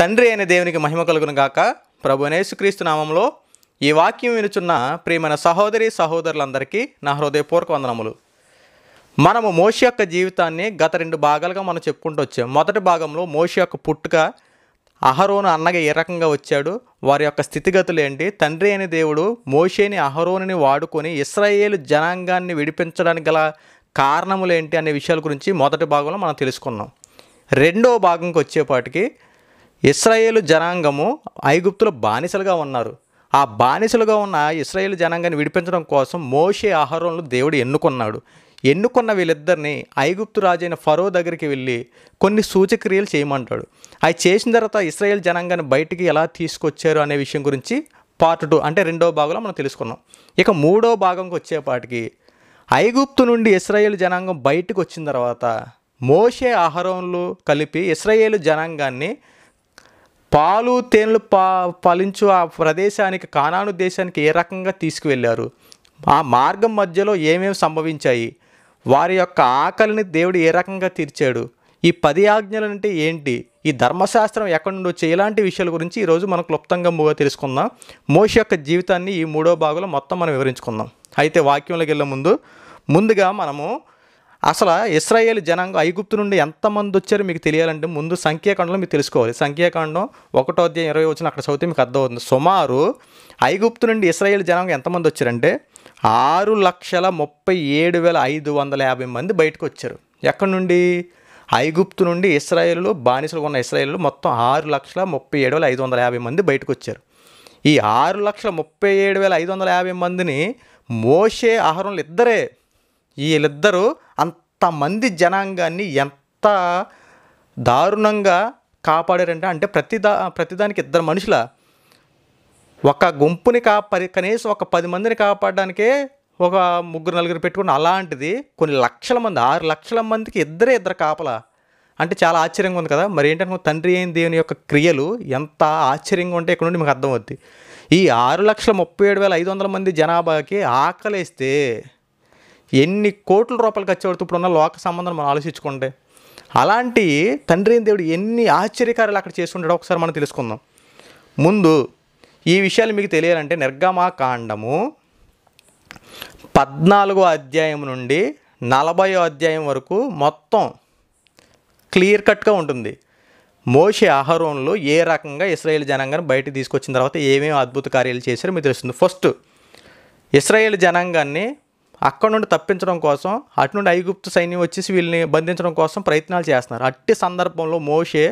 తండ్రి అయిన దేవునికి మహిమ కలుగును గాక ప్రభు నేసుక్రీస్తు నామంలో ఈ వాక్యం వినుచున్న ప్రియమైన సహోదరి సహోదరులందరికీ నా హృదయపూర్వక వందనములు మనము మోషి యొక్క జీవితాన్ని గత రెండు భాగాలుగా మనం చెప్పుకుంటూ వచ్చాం మొదటి భాగంలో మోషి యొక్క పుట్టుక అహరోను అన్నగా ఏ రకంగా వచ్చాడు వారి యొక్క స్థితిగతులు ఏంటి తండ్రి అయిన దేవుడు మోషేని అహరోనుని వాడుకొని ఇస్రాయేలు జనాంగాన్ని విడిపించడానికి గల కారణములేంటి అనే విషయాల గురించి మొదటి భాగంలో మనం తెలుసుకున్నాం రెండో భాగంకి వచ్చేపాటికి ఇస్రాయేలు జనాంగము ఐగుప్తులో బానిసలుగా ఉన్నారు ఆ బానిసలుగా ఉన్న ఇస్రాయేల్ జనాంగాన్ని విడిపించడం కోసం మోషే ఆహారంలో దేవుడు ఎన్నుకున్నాడు ఎన్నుకున్న వీళ్ళిద్దరిని ఐగుప్తు రాజైన ఫరో దగ్గరికి వెళ్ళి కొన్ని సూచక్రియలు చేయమంటాడు అవి చేసిన తర్వాత ఇస్రాయేల్ జనాంగాన్ని బయటికి ఎలా తీసుకొచ్చారు అనే విషయం గురించి పార్ట్ టూ అంటే రెండో భాగంలో మనం తెలుసుకున్నాం ఇక మూడో భాగంకి వచ్చేపాటికి ఐగుప్తు నుండి ఇస్రాయేల్ జనాంగం బయటకు వచ్చిన తర్వాత మోషే ఆహారంలో కలిపి ఇస్రాయేల్ జనాంగాన్ని పాలు తేనెలు పా ఫలించు ఆ ప్రదేశానికి కానాను దేశానికి ఏ రకంగా తీసుకువెళ్ళారు ఆ మార్గం మధ్యలో ఏమేమి సంభవించాయి వారి యొక్క ఆకలిని దేవుడు ఏ రకంగా తీర్చాడు ఈ పది ఆజ్ఞలు అంటే ఏంటి ఈ ధర్మశాస్త్రం ఎక్కడి నుండి వచ్చే ఇలాంటి విషయాల గురించి ఈరోజు మనం క్లుప్తంగా మూగా తెలుసుకుందాం మోష యొక్క జీవితాన్ని ఈ మూడో భాగంలో మొత్తం మనం వివరించుకుందాం అయితే వాక్యంలోకి వెళ్ళే ముందు ముందుగా మనము అసలు ఇస్రాయేల్ జనాంగం ఐగుప్తు నుండి ఎంతమంది వచ్చారో మీకు తెలియాలంటే ముందు సంఖ్యాకాండంలో మీకు తెలుసుకోవాలి సంఖ్యాకాండం ఒకటో అధ్యాయం ఇరవై వచ్చిన అక్కడ చదివితే మీకు అర్థమవుతుంది సుమారు ఐగుప్తు నుండి ఇస్రాయేల్ జనాంగం ఎంతమంది వచ్చారంటే ఆరు లక్షల ముప్పై ఏడు వేల ఐదు వందల యాభై మంది బయటకు వచ్చారు ఎక్కడి నుండి ఐగుప్తు నుండి ఇస్రాయేల్లో బానిసలు ఉన్న ఇస్రాయేల్లో మొత్తం ఆరు లక్షల ముప్పై ఏడు వేల ఐదు వందల యాభై మంది బయటకు వచ్చారు ఈ ఆరు లక్షల ముప్పై ఏడు వేల ఐదు వందల యాభై మందిని మోషే ఆహారంలో ఇద్దరే వీళ్ళిద్దరూ అంతమంది జనాంగాన్ని ఎంత దారుణంగా కాపాడారంటే అంటే ప్రతిదా ప్రతిదానికి ఇద్దరు మనుషుల ఒక గుంపుని కాపరి కనీసం ఒక పది మందిని కాపాడడానికే ఒక ముగ్గురు నలుగురు పెట్టుకుని అలాంటిది కొన్ని లక్షల మంది ఆరు లక్షల మందికి ఇద్దరే ఇద్దరు కాపల అంటే చాలా ఆశ్చర్యంగా ఉంది కదా మరి ఏంటంటే తండ్రి అయిన దేవుని యొక్క క్రియలు ఎంత ఆశ్చర్యంగా ఉంటే ఇక్కడ నుండి మీకు అర్థమవుద్ది ఈ ఆరు లక్షల ముప్పై ఏడు వేల ఐదు వందల మంది జనాభాకి ఆకలేస్తే ఎన్ని కోట్ల రూపాయలు ఖర్చు పెడుతూ ఇప్పుడున్న లోక సంబంధం మనం ఆలోచించుకుంటే అలాంటి తండ్రి దేవుడు ఎన్ని ఆశ్చర్యకారాలు అక్కడ చేసుకుంటాడో ఒకసారి మనం తెలుసుకుందాం ముందు ఈ విషయాలు మీకు తెలియాలంటే కాండము పద్నాలుగో అధ్యాయం నుండి నలభయో అధ్యాయం వరకు మొత్తం క్లియర్ కట్గా ఉంటుంది మోషే ఆహారంలో ఏ రకంగా ఇస్రాయేల్ జనాంగాన్ని బయట తీసుకొచ్చిన తర్వాత ఏమేమి అద్భుత కార్యాలు చేశారో మీకు తెలుస్తుంది ఫస్ట్ ఇస్రాయేల్ జనాంగాన్ని అక్కడ నుండి తప్పించడం కోసం అటు నుండి ఐగుప్తు సైన్యం వచ్చేసి వీళ్ళని బంధించడం కోసం ప్రయత్నాలు చేస్తున్నారు అట్టి సందర్భంలో మోషే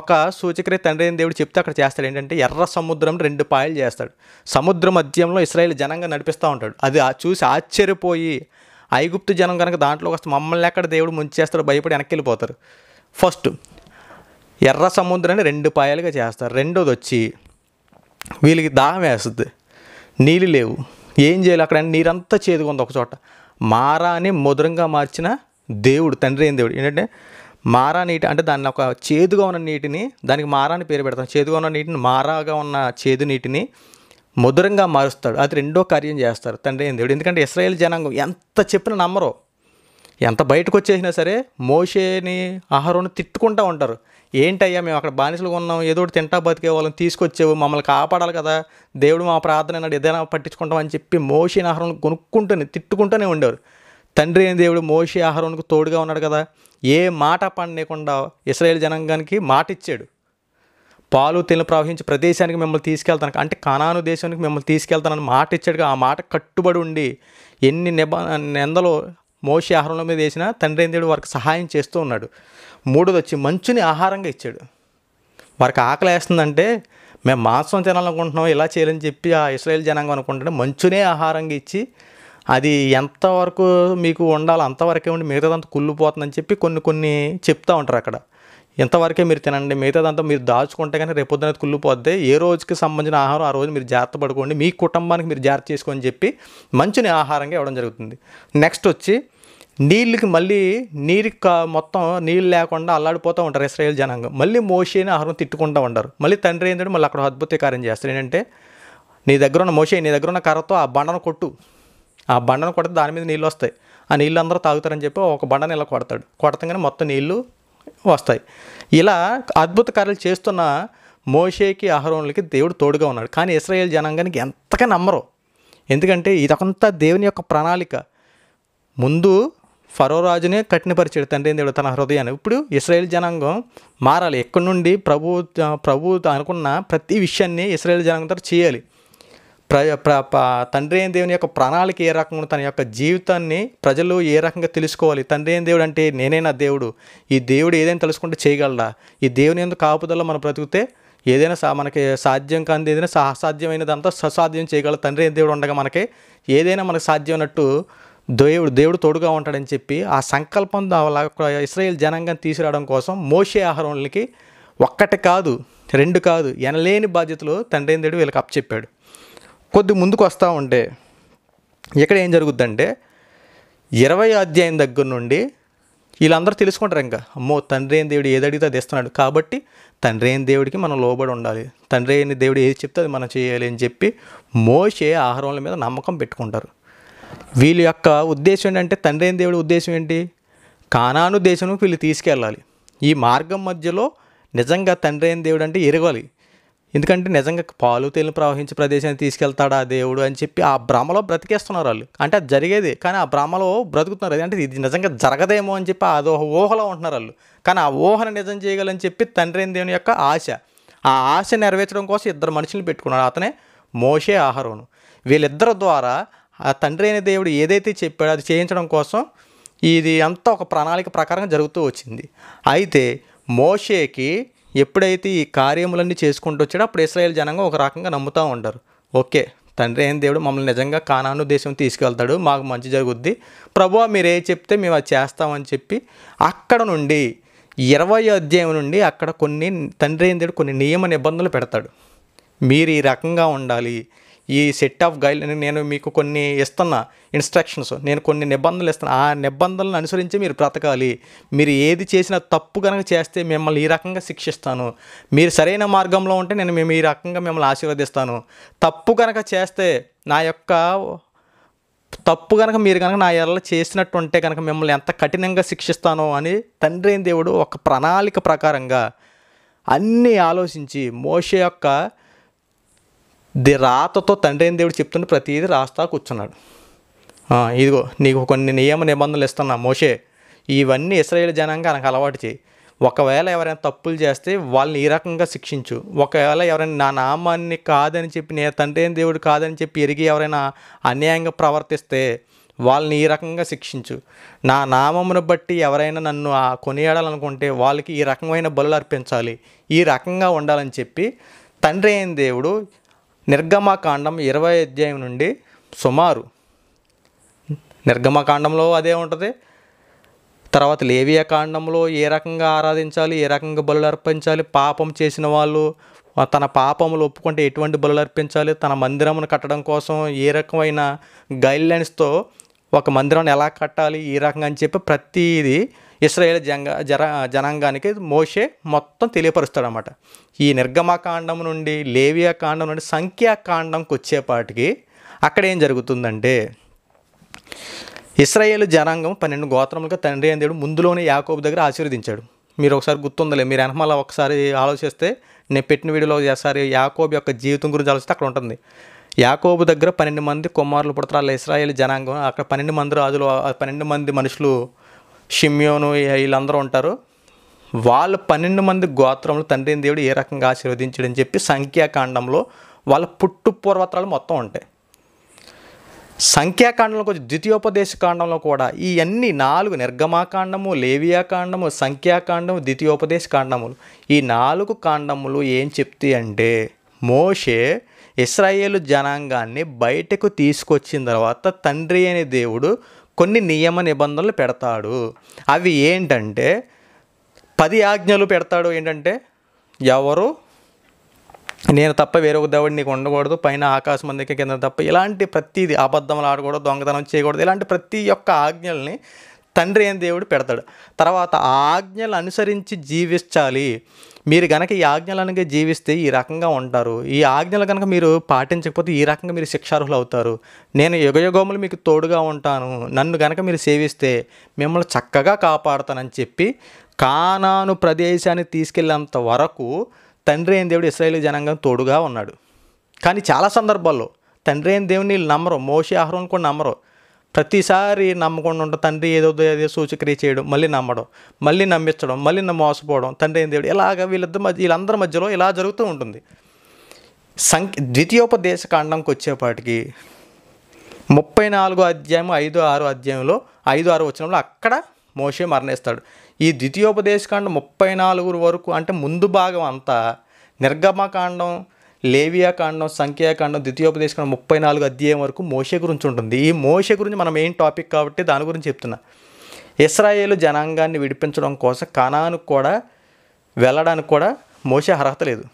ఒక సూచకరే తండ్రి అయిన దేవుడు చెప్తే అక్కడ చేస్తాడు ఏంటంటే ఎర్ర సముద్రం రెండు పాయలు చేస్తాడు సముద్ర మధ్యంలో ఇస్రాయల్ జనంగా నడిపిస్తూ ఉంటాడు అది చూసి ఆశ్చర్యపోయి ఐగుప్తు జనం కనుక దాంట్లో వస్తే మమ్మల్ని ఎక్కడ దేవుడు ముంచేస్తాడు భయపడి వెనక్కి వెళ్ళిపోతారు ఫస్ట్ ఎర్ర సముద్రాన్ని రెండు పాయలుగా చేస్తారు రెండోది వచ్చి వీళ్ళకి దాహం వేస్తుంది నీళ్ళు లేవు ఏం చేయాలి అక్కడ నీరంతా చేదుగా ఉంది ఒకచోట మారాని మధురంగా మార్చిన దేవుడు తండ్రి అయిన దేవుడు ఏంటంటే మారా నీటి అంటే దాన్ని ఒక చేదుగా ఉన్న నీటిని దానికి మారాని పేరు పెడతాం చేదుగా ఉన్న నీటిని మారాగా ఉన్న చేదు నీటిని మధురంగా మారుస్తాడు అది రెండో కార్యం చేస్తారు తండ్రి అయిన దేవుడు ఎందుకంటే ఇస్రాయేల్ జనాంగం ఎంత చెప్పినా నమ్మరు ఎంత బయటకు వచ్చేసినా సరే మోషేని ఆహారం తిట్టుకుంటూ ఉంటారు ఏంటయ్యా మేము అక్కడ బానిసలుగా ఉన్నాం ఏదో ఒకటి తింటా బతికే వాళ్ళని తీసుకొచ్చేవు మమ్మల్ని కాపాడాలి కదా దేవుడు మా ప్రార్థన అన్నాడు ఏదైనా పట్టించుకుంటాం అని చెప్పి మోషి ఆహారం కొనుక్కుంటూనే తిట్టుకుంటూనే ఉండేవారు తండ్రి అయిన దేవుడు మోషి ఆహారానికి తోడుగా ఉన్నాడు కదా ఏ మాట పండకుండా ఇస్రాయేల్ జనాంగానికి మాట ఇచ్చాడు పాలు తేనెలు ప్రవహించే ప్రదేశానికి మిమ్మల్ని తీసుకెళ్తాను అంటే కనాను దేశానికి మిమ్మల్ని తీసుకెళ్తానని మాట ఇచ్చాడు ఆ మాట కట్టుబడి ఉండి ఎన్ని నిబ నిందలు మోషి ఆహారంలో మీద వేసిన తండ్రి దేవుడు వారికి సహాయం చేస్తూ ఉన్నాడు మూడోది వచ్చి మంచుని ఆహారంగా ఇచ్చాడు వారికి ఆకలి వేస్తుందంటే మేము మాంసం తినాలనుకుంటున్నాం ఇలా చేయాలని చెప్పి ఆ ఇస్రాయేల్ జనాంగం అనుకుంటుంటే మంచునే ఆహారంగా ఇచ్చి అది ఎంతవరకు మీకు ఉండాలో అంతవరకే ఉండి మిగతాదంతా కుళ్ళిపోతుందని చెప్పి కొన్ని కొన్ని చెప్తూ ఉంటారు అక్కడ ఇంతవరకే మీరు తినండి మిగతాదంతా మీరు దాచుకుంటే కానీ రేపొద్దున కుళ్ళిపోద్ది ఏ రోజుకి సంబంధించిన ఆహారం ఆ రోజు మీరు జాగ్రత్త పడుకోండి మీ కుటుంబానికి మీరు జాగ్రత్త చేసుకోని చెప్పి మంచుని ఆహారంగా ఇవ్వడం జరుగుతుంది నెక్స్ట్ వచ్చి నీళ్ళకి మళ్ళీ నీరు మొత్తం నీళ్ళు లేకుండా అల్లాడిపోతూ ఉంటారు ఇస్రాయేల్ జనాంగం మళ్ళీ మోషేని ఆహారం తిట్టుకుంటూ ఉంటారు మళ్ళీ తండ్రి ఏంటంటే మళ్ళీ అక్కడ అద్భుత కార్యం చేస్తారు ఏంటంటే నీ దగ్గర ఉన్న మోషే నీ దగ్గర ఉన్న కర్రతో ఆ బండను కొట్టు ఆ బండను కొడితే దాని మీద నీళ్ళు వస్తాయి ఆ నీళ్ళు అందరూ తాగుతారని చెప్పి ఒక బండని ఇలా కొడతాడు కొడతంగానే మొత్తం నీళ్ళు వస్తాయి ఇలా అద్భుత కార్యాలు చేస్తున్న మోషేకి అహరోన్లకి దేవుడు తోడుగా ఉన్నాడు కానీ ఇస్రాయేల్ జనాంగానికి ఎంతగా నమ్మరు ఎందుకంటే ఇదంతా దేవుని యొక్క ప్రణాళిక ముందు ఫరో రాజునే కఠినపరిచాడు తండ్రి దేవుడు తన హృదయాన్ని ఇప్పుడు ఇస్రాయేల్ జనాంగం మారాలి ఎక్కడి నుండి ప్రభు ప్రభు అనుకున్న ప్రతి విషయాన్ని ఇస్రాయేల్ జనాంగంతో చేయాలి ప్ర తండ్రి అయిన దేవుని యొక్క ప్రణాళిక ఏ రకంగా తన యొక్క జీవితాన్ని ప్రజలు ఏ రకంగా తెలుసుకోవాలి తండ్రి అయిన దేవుడు అంటే నేనే నా దేవుడు ఈ దేవుడు ఏదైనా తెలుసుకుంటే చేయగలరా ఈ దేవుని ఎందుకు కాపుదల్లో మనం బ్రతికితే ఏదైనా సా మనకి సాధ్యం కానిది ఏదైనా అసాధ్యమైనదంతా ససాధ్యం చేయగల తండ్రి అయిన దేవుడు ఉండగా మనకి ఏదైనా మనకు సాధ్యమైనట్టు దేవుడు దేవుడు తోడుగా ఉంటాడని చెప్పి ఆ సంకల్పం ఇస్రాయేల్ జనాంగం తీసుకురావడం కోసం మోషే ఆహారంకి ఒక్కటి కాదు రెండు కాదు ఎనలేని బాధ్యతలు తండ్రి దేవుడు వీళ్ళకి అప్పచెప్పాడు కొద్ది ముందుకు వస్తూ ఉంటే ఇక్కడ ఏం జరుగుద్దంటే ఇరవై అధ్యాయం దగ్గర నుండి వీళ్ళందరూ తెలుసుకుంటారు ఇంకా అమ్మో తండ్రి అయిన దేవుడు ఏది అడిగితే అది ఇస్తున్నాడు కాబట్టి తండ్రి అయిన దేవుడికి మనం లోబడి ఉండాలి తండ్రి అయిన దేవుడు ఏది చెప్తే అది మనం చేయాలి అని చెప్పి మోసే ఆహారంల మీద నమ్మకం పెట్టుకుంటారు వీళ్ళ యొక్క ఉద్దేశం ఏంటంటే తండ్రి అయిన దేవుడి ఉద్దేశం ఏంటి కానాను దేశం వీళ్ళు తీసుకెళ్ళాలి ఈ మార్గం మధ్యలో నిజంగా తండ్రి అయిన దేవుడు అంటే ఎరగాలి ఎందుకంటే నిజంగా పాలు తేలిని ప్రవహించే ప్రదేశాన్ని తీసుకెళ్తాడా దేవుడు అని చెప్పి ఆ భ్రమలో బ్రతికేస్తున్నారు వాళ్ళు అంటే అది జరిగేది కానీ ఆ భ్రమలో బ్రతుకుతున్నారు అంటే ఇది నిజంగా జరగదేమో అని చెప్పి అదో ఊహలో ఉంటున్నారు వాళ్ళు కానీ ఆ ఊహను నిజం చేయగలని చెప్పి తండ్రి అయిన దేవుని యొక్క ఆశ ఆ ఆశ నెరవేర్చడం కోసం ఇద్దరు మనుషులు పెట్టుకున్నారు అతనే మోషే ఆహరోను వీళ్ళిద్దరి ద్వారా ఆ తండ్రి అయిన దేవుడు ఏదైతే చెప్పాడో అది చేయించడం కోసం ఇది అంతా ఒక ప్రణాళిక ప్రకారం జరుగుతూ వచ్చింది అయితే మోషేకి ఎప్పుడైతే ఈ కార్యములన్నీ చేసుకుంటూ వచ్చాడో అప్పుడు ఇస్రాయేల్ జనంగా ఒక రకంగా నమ్ముతూ ఉంటారు ఓకే తండ్రి అయిన దేవుడు మమ్మల్ని నిజంగా కానాను దేశం తీసుకెళ్తాడు మాకు మంచి జరుగుద్ది ప్రభు మీరు ఏ చెప్తే మేము అది చేస్తామని చెప్పి అక్కడ నుండి ఇరవై అధ్యాయం నుండి అక్కడ కొన్ని తండ్రి అయిన దేవుడు కొన్ని నియమ నిబంధనలు పెడతాడు మీరు ఈ రకంగా ఉండాలి ఈ సెట్ ఆఫ్ గైడ్ నేను మీకు కొన్ని ఇస్తున్న ఇన్స్ట్రక్షన్స్ నేను కొన్ని నిబంధనలు ఇస్తాను ఆ నిబంధనలను అనుసరించి మీరు బ్రతకాలి మీరు ఏది చేసినా తప్పు కనుక చేస్తే మిమ్మల్ని ఈ రకంగా శిక్షిస్తాను మీరు సరైన మార్గంలో ఉంటే నేను మేము ఈ రకంగా మిమ్మల్ని ఆశీర్వదిస్తాను తప్పు కనుక చేస్తే నా యొక్క తప్పు కనుక మీరు కనుక నా ఎలా చేసినట్టు ఉంటే కనుక మిమ్మల్ని ఎంత కఠినంగా శిక్షిస్తానో అని తండ్రి అయిన దేవుడు ఒక ప్రణాళిక ప్రకారంగా అన్నీ ఆలోచించి మోషే యొక్క ది రాతతో తండ్రి అయిన దేవుడు చెప్తుంటే ప్రతిదీ రాస్తా కూర్చున్నాడు ఇదిగో నీకు కొన్ని నియమ నిబంధనలు ఇస్తున్నా మోషే ఇవన్నీ ఇస్రాయేల్ నాకు అలవాటు చేయి ఒకవేళ ఎవరైనా తప్పులు చేస్తే వాళ్ళని ఈ రకంగా శిక్షించు ఒకవేళ ఎవరైనా నా నామాన్ని కాదని చెప్పి నేను తండ్రి దేవుడు కాదని చెప్పి ఎరిగి ఎవరైనా అన్యాయంగా ప్రవర్తిస్తే వాళ్ళని ఈ రకంగా శిక్షించు నా నామమును బట్టి ఎవరైనా నన్ను కొనియాడాలనుకుంటే వాళ్ళకి ఈ రకమైన బలులు అర్పించాలి ఈ రకంగా ఉండాలని చెప్పి తండ్రి అయిన దేవుడు నిర్గమకాండం ఇరవై అధ్యాయం నుండి సుమారు నిర్గమకాండంలో అదే ఉంటుంది తర్వాత లేవియా కాండంలో ఏ రకంగా ఆరాధించాలి ఏ రకంగా బలులు అర్పించాలి పాపం చేసిన వాళ్ళు తన పాపములు ఒప్పుకుంటే ఎటువంటి బలులు అర్పించాలి తన మందిరమును కట్టడం కోసం ఏ రకమైన గైడ్లైన్స్తో ఒక మందిరాన్ని ఎలా కట్టాలి ఈ రకంగా అని చెప్పి ప్రతిదీ ఇస్రాయేల్ జంగ జర జనాంగానికి మోషే మొత్తం తెలియపరుస్తాడనమాట ఈ నిర్గమకాండం నుండి లేవియా కాండం నుండి సంఖ్యాకాండంకి వచ్చేపాటికి అక్కడ ఏం జరుగుతుందంటే ఇస్రాయేల్ జనాంగం పన్నెండు గోత్రములుగా తండ్రి అని దేవుడు ముందులోనే యాకోబు దగ్గర ఆశీర్వదించాడు మీరు ఒకసారి గుర్తుందలే మీరు వెనకమాల ఒకసారి ఆలోచిస్తే నేను పెట్టిన వీడియోలో ఒకసారి యాకోబు యొక్క జీవితం గురించి ఆలోచిస్తే అక్కడ ఉంటుంది యాకోబు దగ్గర పన్నెండు మంది కుమారులు పుడతారు ఇస్రాయేల్ జనాంగం అక్కడ పన్నెండు మంది రాజులు పన్నెండు మంది మనుషులు షిమ్యోను వీళ్ళందరూ ఉంటారు వాళ్ళ పన్నెండు మంది గోత్రములు తండ్రిని దేవుడు ఏ రకంగా ఆశీర్వదించడని చెప్పి సంఖ్యాకాండంలో వాళ్ళ పుట్టు పూర్వత్రాలు మొత్తం ఉంటాయి సంఖ్యాకాండంలో కొంచెం ద్వితీయోపదేశ కాండంలో కూడా ఈ అన్ని నాలుగు నిర్గమాకాండము లేవియాకాండము సంఖ్యాకాండము ద్వితీయోపదేశ కాండములు ఈ నాలుగు కాండములు ఏం చెప్తాయి అంటే మోషే ఇస్రాయేలు జనాంగాన్ని బయటకు తీసుకొచ్చిన తర్వాత తండ్రి అనే దేవుడు కొన్ని నియమ నిబంధనలు పెడతాడు అవి ఏంటంటే పది ఆజ్ఞలు పెడతాడు ఏంటంటే ఎవరు నేను తప్ప వేరొక దేవుడు నీకు ఉండకూడదు పైన ఆకాశం అందుకే కింద తప్ప ఇలాంటి ప్రతిది అబద్ధములు ఆడకూడదు దొంగతనం చేయకూడదు ఇలాంటి ప్రతి ఒక్క ఆజ్ఞల్ని తండ్రి అయిన దేవుడు పెడతాడు తర్వాత ఆజ్ఞలు అనుసరించి జీవించాలి మీరు కనుక ఈ ఆజ్ఞలనగా జీవిస్తే ఈ రకంగా ఉంటారు ఈ ఆజ్ఞలు కనుక మీరు పాటించకపోతే ఈ రకంగా మీరు శిక్షార్హులు అవుతారు నేను యుగయుగములు మీకు తోడుగా ఉంటాను నన్ను కనుక మీరు సేవిస్తే మిమ్మల్ని చక్కగా కాపాడుతానని చెప్పి కానాను ప్రదేశాన్ని తీసుకెళ్ళేంత వరకు తండ్రి అయిన దేవుడు ఇస్రాయలీ జనాంగం తోడుగా ఉన్నాడు కానీ చాలా సందర్భాల్లో తండ్రి అయిన దేవుని వీళ్ళు నమ్మరు మోషి ఆహారం కూడా నమ్మరు ప్రతిసారి నమ్మకుండా ఉంటాం తండ్రి ఏదో ఏదో సూచక్రియ చేయడం మళ్ళీ నమ్మడం మళ్ళీ నమ్మించడం మళ్ళీ మోసపోవడం తండ్రి ఏం దేవుడు ఇలాగ వీళ్ళిద్దరు మధ్య వీళ్ళందరి మధ్యలో ఇలా జరుగుతూ ఉంటుంది సంఖ్య ద్వితీయోపదేశ కాండంకి వచ్చేపాటికి ముప్పై నాలుగో అధ్యాయం ఐదు ఆరు అధ్యాయంలో ఐదు ఆరు వచ్చినప్పుడు అక్కడ మోసే మరణిస్తాడు ఈ ద్వితీయోపదేశకాండం ముప్పై నాలుగు వరకు అంటే ముందు భాగం అంతా నిర్గమకాండం లేవియాకాండం సంఖ్యాకాండం ద్వితీయోపదేశం ముప్పై నాలుగు అధ్యాయం వరకు మోషే గురించి ఉంటుంది ఈ మోషే గురించి మనం మెయిన్ టాపిక్ కాబట్టి దాని గురించి చెప్తున్నా ఇస్రాయేల్ జనాంగాన్ని విడిపించడం కోసం కణానికి కూడా వెళ్ళడానికి కూడా మోసే అర్హత లేదు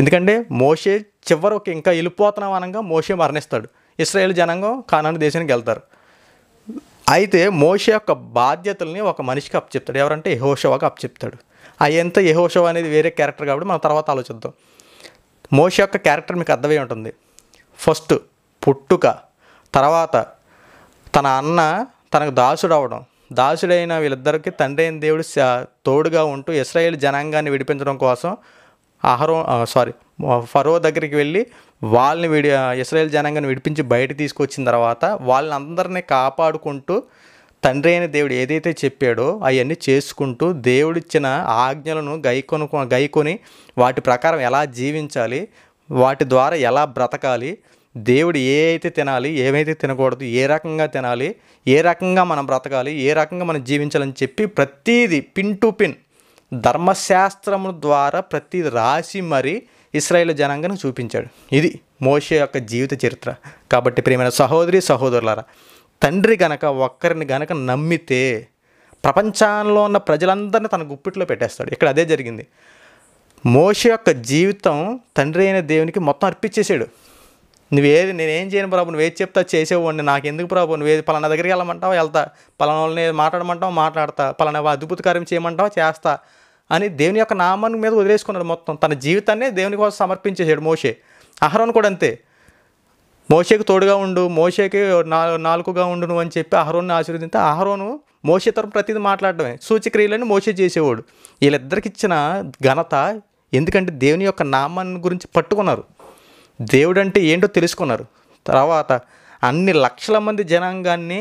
ఎందుకంటే మోసే చివరికి ఇంకా వెళ్ళిపోతున్నాం అనగా మోసే మరణిస్తాడు ఇస్రాయేల్ జనాంగం కానాను దేశానికి వెళ్తారు అయితే మోసే యొక్క బాధ్యతల్ని ఒక మనిషికి అప్పచెప్తాడు ఎవరంటే యహోషవాకి అప్పచెప్తాడు అయ్యంతా యహోషవ అనేది వేరే క్యారెక్టర్ కాబట్టి మనం తర్వాత ఆలోచిద్దాం మోష యొక్క క్యారెక్టర్ మీకు అర్థమై ఉంటుంది ఫస్ట్ పుట్టుక తర్వాత తన అన్న తనకు దాసుడు అవడం దాసుడైన వీళ్ళిద్దరికి తండ్రి అయిన దేవుడు తోడుగా ఉంటూ ఇస్రాయేల్ జనాంగాన్ని విడిపించడం కోసం అహరో సారీ ఫరో దగ్గరికి వెళ్ళి వాళ్ళని విడి ఇస్రాయేల్ జనాంగాన్ని విడిపించి బయట తీసుకొచ్చిన తర్వాత వాళ్ళని అందరినీ కాపాడుకుంటూ తండ్రి అయిన దేవుడు ఏదైతే చెప్పాడో అవన్నీ చేసుకుంటూ దేవుడిచ్చిన ఆజ్ఞలను గైకొను గైకొని వాటి ప్రకారం ఎలా జీవించాలి వాటి ద్వారా ఎలా బ్రతకాలి దేవుడు ఏ అయితే తినాలి ఏమైతే తినకూడదు ఏ రకంగా తినాలి ఏ రకంగా మనం బ్రతకాలి ఏ రకంగా మనం జీవించాలని చెప్పి ప్రతీది పిన్ టు పిన్ ధర్మశాస్త్రము ద్వారా ప్రతీది రాసి మరి ఇస్రాయేల్ జనాంగను చూపించాడు ఇది మోషే యొక్క జీవిత చరిత్ర కాబట్టి ప్రియమైన సహోదరి సహోదరులారా తండ్రి గనక ఒక్కరిని గనక నమ్మితే ప్రపంచంలో ఉన్న ప్రజలందరినీ తన గుప్పిట్లో పెట్టేస్తాడు ఇక్కడ అదే జరిగింది మోష యొక్క జీవితం తండ్రి అయిన దేవునికి మొత్తం అర్పించేసాడు నువ్వేది నేనేం చేయను ప్రభు నువ్వేది చెప్తా చేసేవాడిని నాకు ఎందుకు ప్రభు నువ్వేది పలానా దగ్గరికి వెళ్ళమంటావు వెళ్తా పలానా వాళ్ళని మాట్లాడమంటావు మాట్లాడతా పలానా అద్భుత కార్యం చేయమంటావు చేస్తా అని దేవుని యొక్క నామాన్ని మీద వదిలేసుకున్నాడు మొత్తం తన జీవితాన్నే దేవుని కోసం సమర్పించేసాడు మోషే అహరోన్ కూడా అంతే మోసేకి తోడుగా ఉండు మోసేకి నాలుగుగా ఉండు అని చెప్పి అహరోన్ని ఆశీర్వదించి అహరోను మోషే తరపు ప్రతిదీ మాట్లాడటమే సూచక్రియలను మోసే చేసేవాడు వీళ్ళిద్దరికి ఇచ్చిన ఘనత ఎందుకంటే దేవుని యొక్క నామాన్ని గురించి పట్టుకున్నారు దేవుడు అంటే ఏంటో తెలుసుకున్నారు తర్వాత అన్ని లక్షల మంది జనాంగాన్ని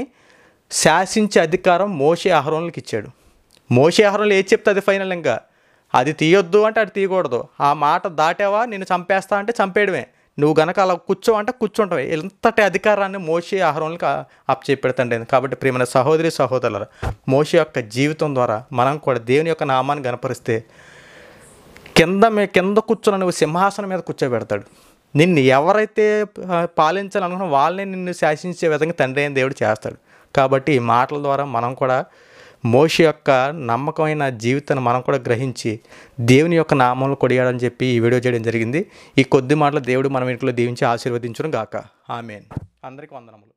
శాసించే అధికారం మోషే అహరోన్లకు ఇచ్చాడు మోసే అహరోన్లు ఏది చెప్తే అది ఫైనల్ ఇంకా అది తీయొద్దు అంటే అది తీయకూడదు ఆ మాట దాటావా నేను చంపేస్తా అంటే చంపేయడమే నువ్వు గనక అలా కూర్చో అంటే కూర్చుంటావు ఎంతటి అధికారాన్ని మోషే ఆహారంకి అప్పచెప్పెడతాండి కాబట్టి ప్రేమ సహోదరి సహోదరుల మోషి యొక్క జీవితం ద్వారా మనం కూడా దేవుని యొక్క నామాన్ని గనపరిస్తే కింద మీ కింద కూర్చున్న నువ్వు సింహాసనం మీద కూర్చోబెడతాడు నిన్ను ఎవరైతే పాలించాలనుకున్న వాళ్ళని నిన్ను శాసించే విధంగా తండ్రి అయిన దేవుడు చేస్తాడు కాబట్టి ఈ మాటల ద్వారా మనం కూడా మోషి యొక్క నమ్మకమైన జీవితాన్ని మనం కూడా గ్రహించి దేవుని యొక్క నామంలో కొడియాడని చెప్పి ఈ వీడియో చేయడం జరిగింది ఈ కొద్ది మాటలు దేవుడు మనం ఇంట్లో దీవించి ఆశీర్వదించడం గాక ఆమెన్ అందరికీ వందనములు